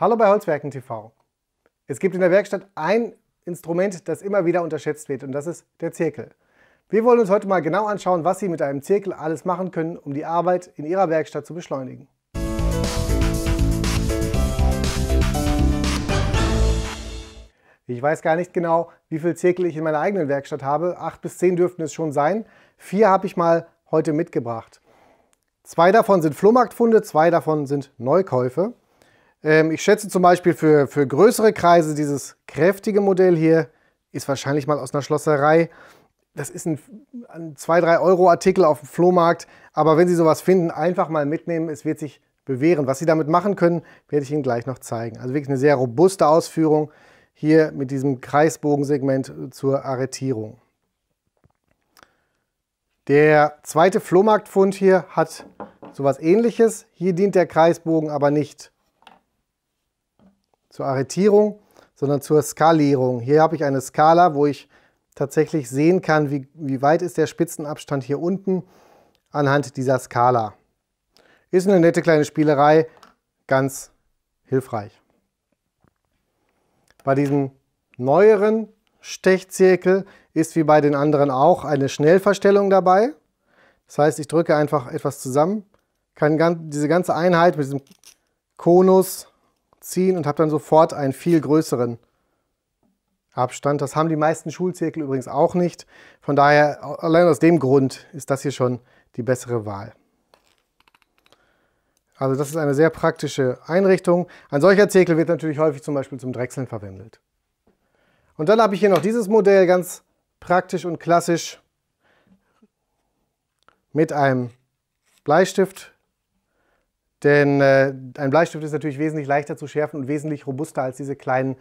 Hallo bei Holzwerken TV. Es gibt in der Werkstatt ein Instrument, das immer wieder unterschätzt wird und das ist der Zirkel. Wir wollen uns heute mal genau anschauen, was Sie mit einem Zirkel alles machen können, um die Arbeit in Ihrer Werkstatt zu beschleunigen. Ich weiß gar nicht genau, wie viele Zirkel ich in meiner eigenen Werkstatt habe. Acht bis zehn dürften es schon sein. Vier habe ich mal heute mitgebracht. Zwei davon sind Flohmarktfunde, zwei davon sind Neukäufe. Ähm, ich schätze zum Beispiel für, für größere Kreise dieses kräftige Modell hier ist wahrscheinlich mal aus einer Schlosserei. Das ist ein, ein 2-3 Euro Artikel auf dem Flohmarkt. Aber wenn Sie sowas finden, einfach mal mitnehmen. Es wird sich bewähren. Was Sie damit machen können, werde ich Ihnen gleich noch zeigen. Also wirklich eine sehr robuste Ausführung hier mit diesem Kreisbogensegment äh, zur Arretierung. Der zweite Flohmarktfund hier hat sowas ähnliches. Hier dient der Kreisbogen aber nicht zur Arretierung, sondern zur Skalierung. Hier habe ich eine Skala, wo ich tatsächlich sehen kann, wie, wie weit ist der Spitzenabstand hier unten anhand dieser Skala. Ist eine nette kleine Spielerei, ganz hilfreich. Bei diesem neueren Stechzirkel ist wie bei den anderen auch eine Schnellverstellung dabei. Das heißt, ich drücke einfach etwas zusammen, kann diese ganze Einheit mit diesem Konus ziehen und habe dann sofort einen viel größeren Abstand. Das haben die meisten Schulzirkel übrigens auch nicht. Von daher, allein aus dem Grund ist das hier schon die bessere Wahl. Also das ist eine sehr praktische Einrichtung. Ein solcher Zirkel wird natürlich häufig zum Beispiel zum Drechseln verwendet. Und dann habe ich hier noch dieses Modell, ganz praktisch und klassisch, mit einem Bleistift denn äh, ein Bleistift ist natürlich wesentlich leichter zu schärfen und wesentlich robuster als diese kleinen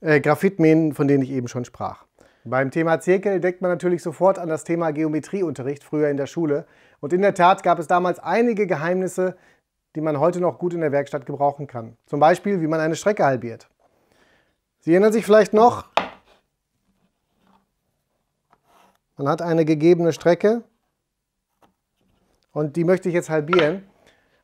äh, Graphitmähen, von denen ich eben schon sprach. Beim Thema Zirkel denkt man natürlich sofort an das Thema Geometrieunterricht früher in der Schule. Und in der Tat gab es damals einige Geheimnisse, die man heute noch gut in der Werkstatt gebrauchen kann. Zum Beispiel, wie man eine Strecke halbiert. Sie erinnern sich vielleicht noch, man hat eine gegebene Strecke und die möchte ich jetzt halbieren.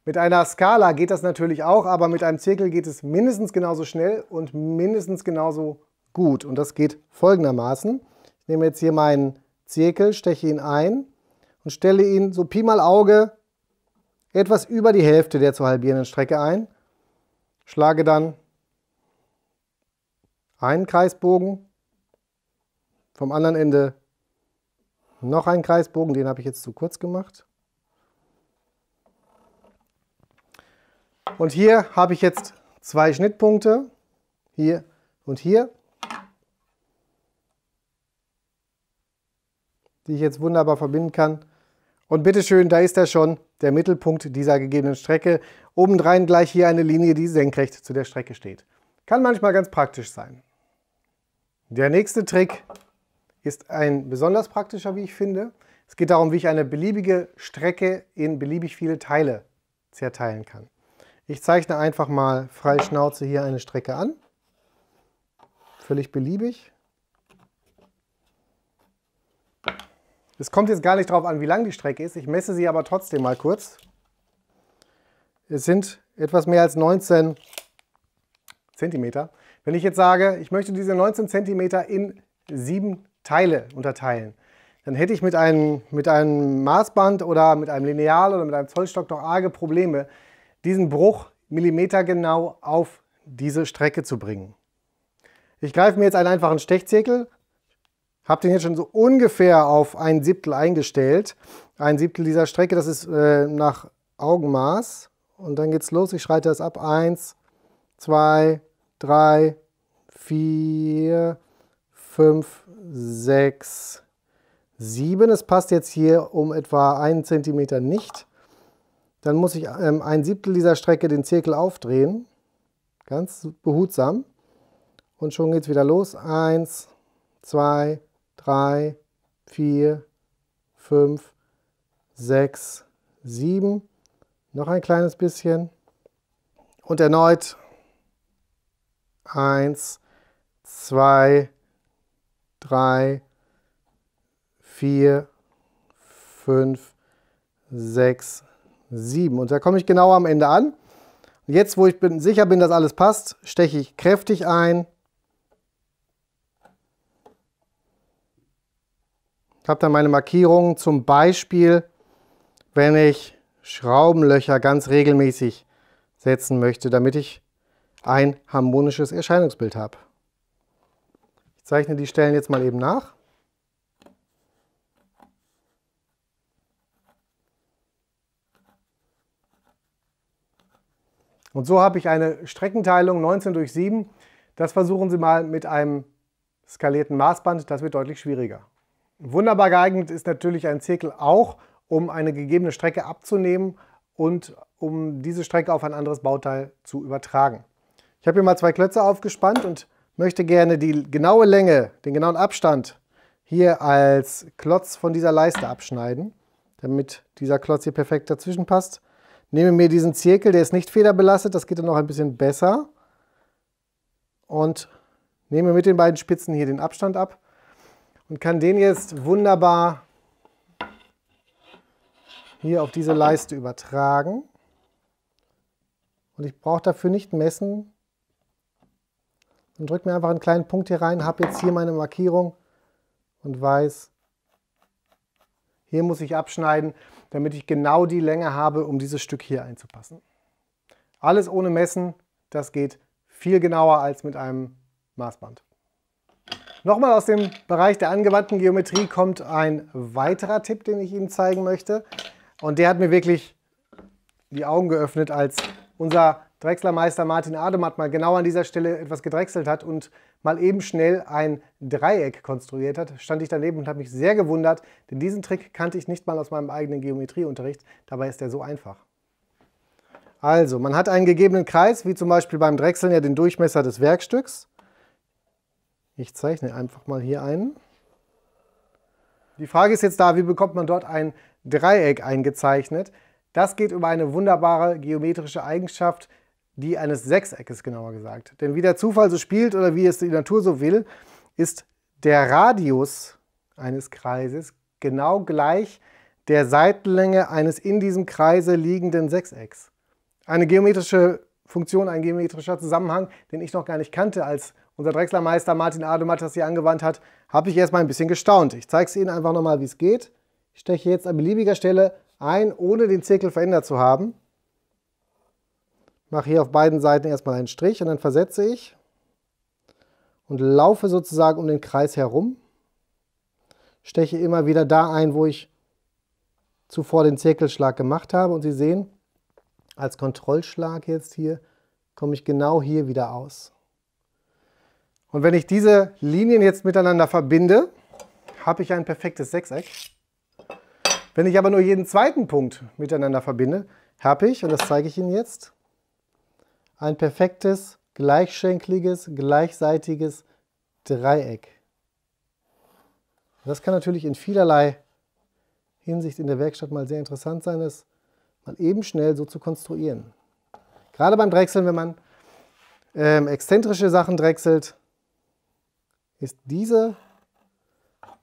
Mit einer Skala geht das natürlich auch, aber mit einem Zirkel geht es mindestens genauso schnell und mindestens genauso gut. Und das geht folgendermaßen. Ich nehme jetzt hier meinen Zirkel, steche ihn ein und stelle ihn so Pi mal Auge etwas über die Hälfte der zu halbierenden Strecke ein. Schlage dann einen Kreisbogen, vom anderen Ende noch einen Kreisbogen, den habe ich jetzt zu kurz gemacht. Und hier habe ich jetzt zwei Schnittpunkte, hier und hier, die ich jetzt wunderbar verbinden kann. Und bitteschön, da ist er schon, der Mittelpunkt dieser gegebenen Strecke. Obendrein gleich hier eine Linie, die senkrecht zu der Strecke steht. Kann manchmal ganz praktisch sein. Der nächste Trick ist ein besonders praktischer, wie ich finde. Es geht darum, wie ich eine beliebige Strecke in beliebig viele Teile zerteilen kann. Ich zeichne einfach mal frei Schnauze hier eine Strecke an. Völlig beliebig. Es kommt jetzt gar nicht darauf an, wie lang die Strecke ist. Ich messe sie aber trotzdem mal kurz. Es sind etwas mehr als 19 cm. Wenn ich jetzt sage, ich möchte diese 19 cm in sieben Teile unterteilen, dann hätte ich mit einem, mit einem Maßband oder mit einem Lineal oder mit einem Zollstock doch arge Probleme, diesen Bruch millimetergenau auf diese Strecke zu bringen. Ich greife mir jetzt einen einfachen Stechzirkel, habe den jetzt schon so ungefähr auf ein Siebtel eingestellt. Ein Siebtel dieser Strecke, das ist äh, nach Augenmaß. Und dann geht's los, ich schreite das ab. Eins, zwei, drei, vier, fünf, sechs, sieben. Es passt jetzt hier um etwa einen Zentimeter nicht. Dann muss ich ähm, ein Siebtel dieser Strecke den Zirkel aufdrehen, ganz behutsam. Und schon geht es wieder los. 1, 2, 3, 4, 5, 6, 7. Noch ein kleines bisschen. Und erneut 1, 2, 3, 4, 5, 6, 7. 7. Und da komme ich genau am Ende an. Und jetzt, wo ich bin, sicher bin, dass alles passt, steche ich kräftig ein. Ich habe dann meine Markierungen, zum Beispiel, wenn ich Schraubenlöcher ganz regelmäßig setzen möchte, damit ich ein harmonisches Erscheinungsbild habe. Ich zeichne die Stellen jetzt mal eben nach. Und so habe ich eine Streckenteilung 19 durch 7. Das versuchen Sie mal mit einem skalierten Maßband, das wird deutlich schwieriger. Wunderbar geeignet ist natürlich ein Zirkel auch, um eine gegebene Strecke abzunehmen und um diese Strecke auf ein anderes Bauteil zu übertragen. Ich habe hier mal zwei Klötze aufgespannt und möchte gerne die genaue Länge, den genauen Abstand hier als Klotz von dieser Leiste abschneiden, damit dieser Klotz hier perfekt dazwischen passt. Nehme mir diesen Zirkel, der ist nicht federbelastet, das geht dann noch ein bisschen besser. Und nehme mit den beiden Spitzen hier den Abstand ab und kann den jetzt wunderbar hier auf diese Leiste übertragen. Und ich brauche dafür nicht messen, und drücke mir einfach einen kleinen Punkt hier rein, habe jetzt hier meine Markierung und weiß, hier muss ich abschneiden damit ich genau die Länge habe, um dieses Stück hier einzupassen. Alles ohne Messen, das geht viel genauer als mit einem Maßband. Nochmal aus dem Bereich der angewandten Geometrie kommt ein weiterer Tipp, den ich Ihnen zeigen möchte. Und der hat mir wirklich die Augen geöffnet, als unser Drechslermeister Martin Adem hat mal genau an dieser Stelle etwas gedrechselt hat und mal eben schnell ein Dreieck konstruiert hat, stand ich daneben und habe mich sehr gewundert, denn diesen Trick kannte ich nicht mal aus meinem eigenen Geometrieunterricht, dabei ist er so einfach. Also, man hat einen gegebenen Kreis, wie zum Beispiel beim Drechseln ja den Durchmesser des Werkstücks. Ich zeichne einfach mal hier einen. Die Frage ist jetzt da, wie bekommt man dort ein Dreieck eingezeichnet? Das geht über eine wunderbare geometrische Eigenschaft, die eines Sechseckes genauer gesagt. Denn wie der Zufall so spielt oder wie es die Natur so will, ist der Radius eines Kreises genau gleich der Seitenlänge eines in diesem Kreise liegenden Sechsecks. Eine geometrische Funktion, ein geometrischer Zusammenhang, den ich noch gar nicht kannte, als unser Drechslermeister Martin Ademat das hier angewandt hat, habe ich erstmal ein bisschen gestaunt. Ich zeige es Ihnen einfach nochmal, wie es geht. Ich steche jetzt an beliebiger Stelle ein, ohne den Zirkel verändert zu haben mache hier auf beiden Seiten erstmal einen Strich und dann versetze ich und laufe sozusagen um den Kreis herum, steche immer wieder da ein, wo ich zuvor den Zirkelschlag gemacht habe und Sie sehen, als Kontrollschlag jetzt hier komme ich genau hier wieder aus. Und wenn ich diese Linien jetzt miteinander verbinde, habe ich ein perfektes Sechseck. Wenn ich aber nur jeden zweiten Punkt miteinander verbinde, habe ich, und das zeige ich Ihnen jetzt, ein perfektes, gleichschenkliges, gleichseitiges Dreieck. Das kann natürlich in vielerlei Hinsicht in der Werkstatt mal sehr interessant sein, das mal eben schnell so zu konstruieren. Gerade beim Drechseln, wenn man ähm, exzentrische Sachen drechselt, ist diese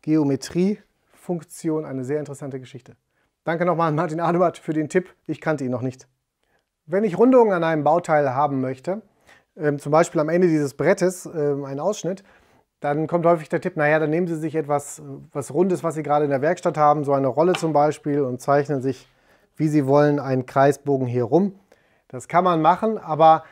Geometriefunktion eine sehr interessante Geschichte. Danke nochmal an Martin Adewatt für den Tipp. Ich kannte ihn noch nicht. Wenn ich Rundungen an einem Bauteil haben möchte, ähm, zum Beispiel am Ende dieses Brettes ähm, einen Ausschnitt, dann kommt häufig der Tipp, naja, dann nehmen Sie sich etwas äh, was Rundes, was Sie gerade in der Werkstatt haben, so eine Rolle zum Beispiel und zeichnen sich, wie Sie wollen, einen Kreisbogen hier rum. Das kann man machen, aber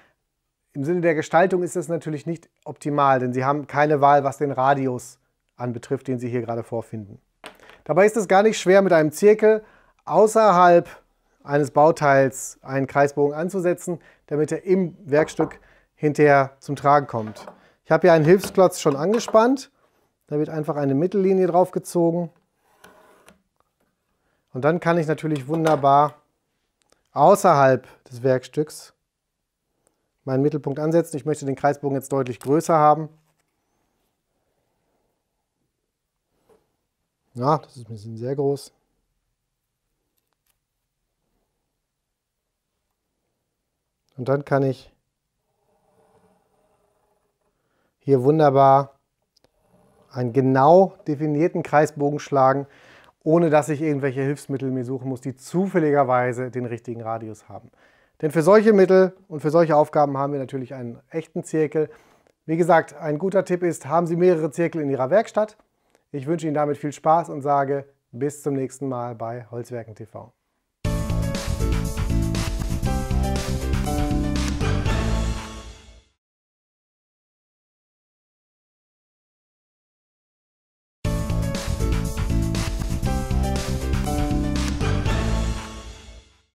im Sinne der Gestaltung ist das natürlich nicht optimal, denn Sie haben keine Wahl, was den Radius anbetrifft, den Sie hier gerade vorfinden. Dabei ist es gar nicht schwer, mit einem Zirkel außerhalb eines Bauteils einen Kreisbogen anzusetzen, damit er im Werkstück hinterher zum Tragen kommt. Ich habe hier einen Hilfsklotz schon angespannt. Da wird einfach eine Mittellinie drauf gezogen. Und dann kann ich natürlich wunderbar außerhalb des Werkstücks meinen Mittelpunkt ansetzen. Ich möchte den Kreisbogen jetzt deutlich größer haben. Ja, das ist ein bisschen sehr groß. Und dann kann ich hier wunderbar einen genau definierten Kreisbogen schlagen, ohne dass ich irgendwelche Hilfsmittel mir suchen muss, die zufälligerweise den richtigen Radius haben. Denn für solche Mittel und für solche Aufgaben haben wir natürlich einen echten Zirkel. Wie gesagt, ein guter Tipp ist, haben Sie mehrere Zirkel in Ihrer Werkstatt. Ich wünsche Ihnen damit viel Spaß und sage bis zum nächsten Mal bei Holzwerken TV.